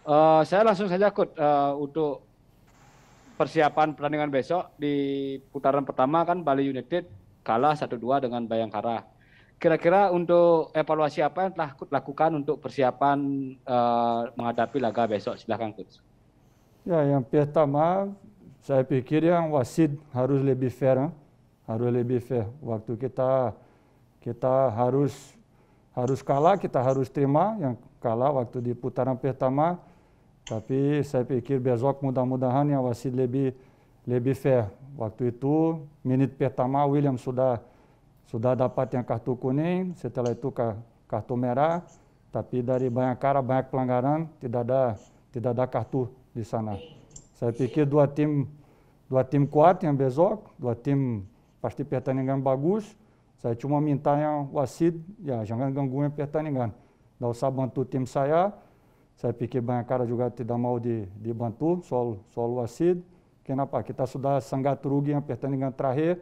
Eh, saya langsung saja Kut uh, untuk persiapan pertandingan besok di putaran pertama kan Bali United kalah 1-2 dengan Bayangkara. Kira-kira untuk evaluasi apa yang telah Kut lakukan untuk persiapan uh, menghadapi laga besok? Silakan Kut. Ya, yang pertama saya pikir yang wasit harus lebih fair, harus lebih fair. Waktu kita kita harus harus kalah kita harus terima yang kalah waktu di putaran pertama. Tapi saya pikir besok mudah-mudahan yang wasit lebih lebih fair. Waktu itu menit pertama William sudah sudah dapat yang kartu kuning, setelah itu kartu merah. Tapi dari banyak cara banyak pelanggaran tidak ada tidak ada kartu di sana. Saya pikir dua tim dua tim kuat yang besok, dua tim pasti pertandingan bagus. Saya cuma minta yang wasit, ya jangan gangguin pertandingan. Nggak usah bantu tim saya. Saya pikir banyak cara juga tidak mau di, dibantu soal, soal wasit. Kenapa? Kita sudah sangat rugi yang pertandingan terakhir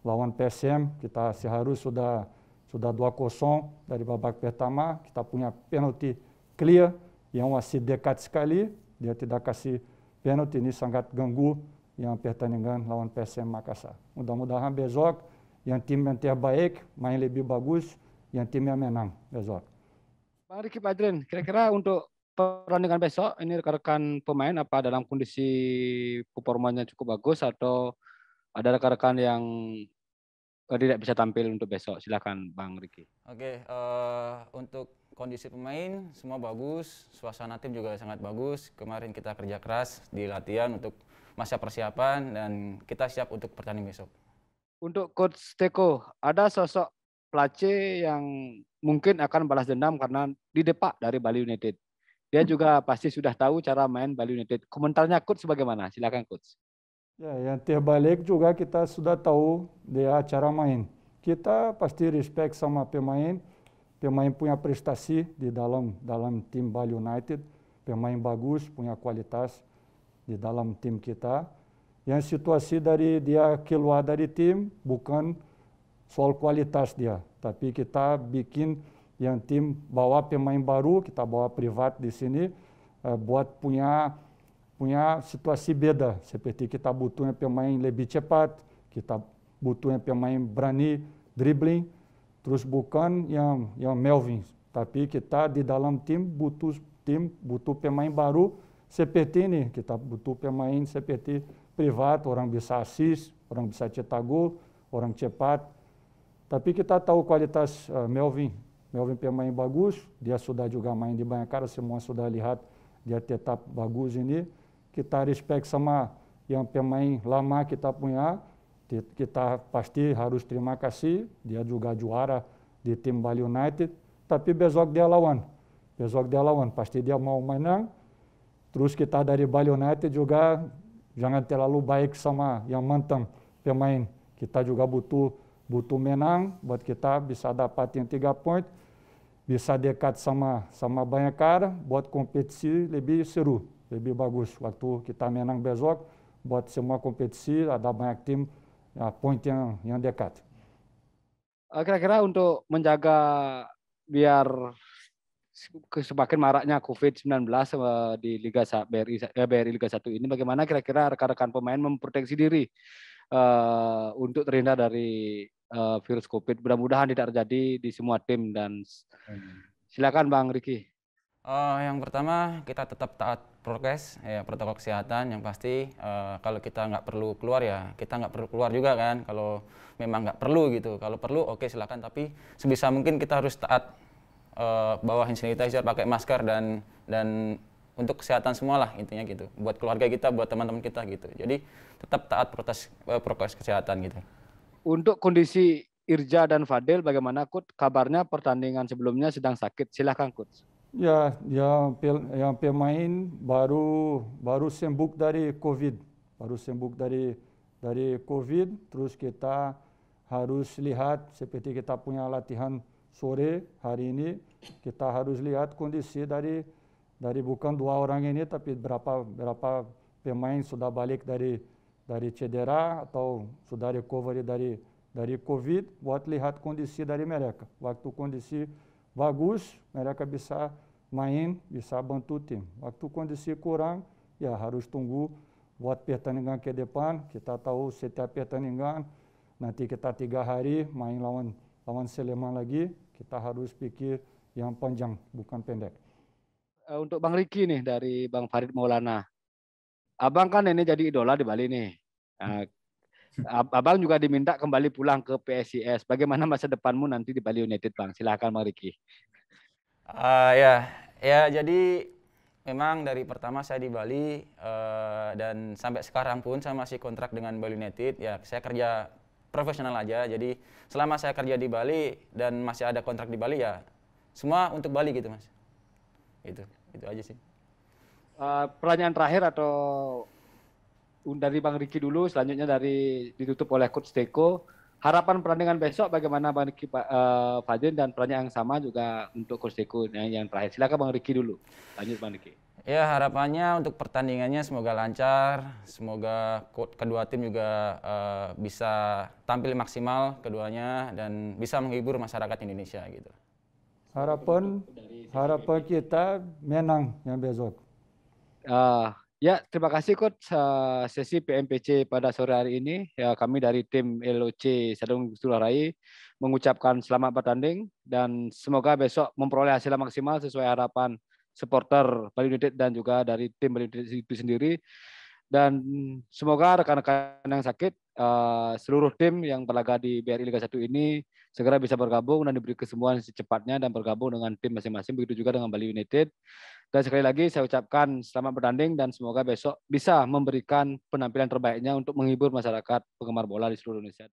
lawan PSM. Kita seharusnya sudah sudah dua 0 dari babak pertama. Kita punya penalti clear yang wasit dekat sekali. Dia tidak kasih penalti ini sangat ganggu yang pertandingan lawan PSM Makassar. Mudah-mudahan besok yang tim yang terbaik, main lebih bagus, yang tim yang menang besok. Bang Riki Padrin, kira-kira untuk pertandingan besok ini rekan-rekan pemain apa dalam kondisi performanya cukup bagus atau ada rekan-rekan yang eh, tidak bisa tampil untuk besok? Silakan Bang Riki. Oke, uh, untuk kondisi pemain semua bagus, suasana tim juga sangat bagus. Kemarin kita kerja keras di latihan untuk masa persiapan dan kita siap untuk pertandingan besok. Untuk Coach Teko, ada sosok pelace yang mungkin akan balas dendam karena didepak dari Bali United. Dia juga hmm. pasti sudah tahu cara main Bali United. Komentarnya Coach bagaimana? Silakan Coach. Ya, yang tiap balik juga kita sudah tahu dia cara main. Kita pasti respect sama pemain. Pemain punya prestasi di dalam dalam tim Bali United. Pemain bagus, punya kualitas di dalam tim kita yang e situasi dari dia keluar dari tim bukan soal kualitas dia, tapi kita bikin yang tim bawa pemain baru, kita bawa privat di sini eh, buat punya punya situasi beda seperti kita butuhnya pemain lebih cepat, kita butuhnya pemain berani dribbling, terus bukan yang e yang e Melvin, tapi kita di dalam tim butuh tim butuh pemain baru seperti ini, kita butuh pemain seperti Privat, Orang Bisa Assis, Orang Bisa Citagu, Orang Cepat, Tapi kita tahu kualitas uh, Melvin, Melvin pemain bagus, dia sudah juga main di banyak cara, semua sudah lihat dia tetap bagus ini. Kita respect sama yang pemain lama kita punya, kita pasti harus terima kasih, dia juga juara di tim Bali United, tapi besok dia lawan. Besok dia lawan, pasti dia mau menang. Terus kita dari Bali United juga jangan terlalu baik sama yang mantan pemain. Kita juga butuh butuh menang buat kita bisa dapat yang tiga poin, bisa dekat sama sama banyak cara buat kompetisi lebih seru, lebih bagus. Waktu kita menang besok buat semua kompetisi ada banyak tim ya, poin yang yang dekat. Eh, kira-kira untuk menjaga biar semakin maraknya COVID-19 eh, di Liga BRI, eh, BRI Liga 1 ini, bagaimana kira-kira rekan-rekan pemain memproteksi diri uh, untuk terhindar dari uh, virus COVID? Mudah-mudahan tidak terjadi di semua tim dan silakan Bang Riki. Uh, yang pertama kita tetap taat prokes ya protokol kesehatan yang pasti uh, kalau kita nggak perlu keluar ya kita nggak perlu keluar juga kan kalau memang nggak perlu gitu kalau perlu oke okay, silakan tapi sebisa mungkin kita harus taat uh, eh, bawa hand sanitizer, pakai masker dan dan untuk kesehatan semua lah intinya gitu. Buat keluarga kita, buat teman-teman kita gitu. Jadi tetap taat protes, uh, eh, prokes kesehatan gitu. Untuk kondisi Irja dan Fadil bagaimana Kut? Kabarnya pertandingan sebelumnya sedang sakit. Silahkan Kut. Ya, yang yang pemain baru baru sembuh dari COVID, baru sembuh dari dari COVID. Terus kita harus lihat seperti kita punya latihan sore hari ini kita tá harus lihat kondisi dari dari bukan dua orang ini tapi tá berapa berapa pemain sudah balik dari dari cedera atau sudah recovery dari dari COVID buat lihat kondisi dari mereka. Waktu kondisi bagus mereka bisa main bisa bantu tim. Waktu kondisi kurang ya harus tunggu buat pertandingan ke é depan. Kita tahu tá, setiap pertandingan nanti kita tiga hari main lawan lawan Sleman lagi. Kita harus pikir yang panjang, bukan pendek. Eh, untuk Bang Riki nih dari Bang Farid Maulana. Abang kan ini jadi idola di Bali nih. Hmm. Eh, abang juga diminta kembali pulang ke PSIS. Bagaimana masa depanmu nanti di Bali United, Bang? Silahkan Bang Riki. Uh, ya, ya jadi memang dari pertama saya di Bali uh, dan sampai sekarang pun saya masih kontrak dengan Bali United. Ya, saya kerja profesional aja. Jadi selama saya kerja di Bali dan masih ada kontrak di Bali ya semua untuk Bali gitu mas itu itu aja sih uh, pertanyaan terakhir atau dari Bang Riki dulu selanjutnya dari ditutup oleh Coach Deko harapan pertandingan besok bagaimana Bang Riki uh, eh, Fajrin dan pertanyaan yang sama juga untuk Coach Deko yang, yang terakhir silakan Bang Riki dulu lanjut Bang Riki Ya harapannya untuk pertandingannya semoga lancar, semoga kedua tim juga uh, bisa tampil maksimal keduanya dan bisa menghibur masyarakat Indonesia gitu harapan harapan kita menang yang besok. Uh, ya, terima kasih coach uh, sesi PMPC pada sore hari ini. Ya, kami dari tim LOC Sadung Rai mengucapkan selamat bertanding dan semoga besok memperoleh hasil maksimal sesuai harapan supporter Bali United dan juga dari tim Bali United itu sendiri. Dan semoga rekan-rekan yang sakit uh, seluruh tim yang berlaga di BRI Liga 1 ini segera bisa bergabung dan diberi kesembuhan secepatnya dan bergabung dengan tim masing-masing begitu juga dengan Bali United. Dan sekali lagi saya ucapkan selamat bertanding dan semoga besok bisa memberikan penampilan terbaiknya untuk menghibur masyarakat penggemar bola di seluruh Indonesia.